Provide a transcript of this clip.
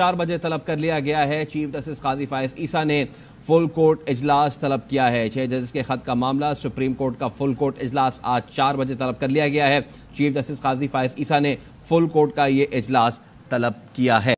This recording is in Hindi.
चार बजे तलब कर लिया गया है चीफ जस्टिस काजी फायस ईसा ने फुल कोर्ट इजलास तलब किया है छह जजेस के खत का मामला सुप्रीम कोर्ट का फुल कोर्ट इजलास आज चार बजे तलब कर लिया गया है चीफ जस्टिस काजी फायस ईसा ने फुल कोर्ट का ये इजलास तलब किया है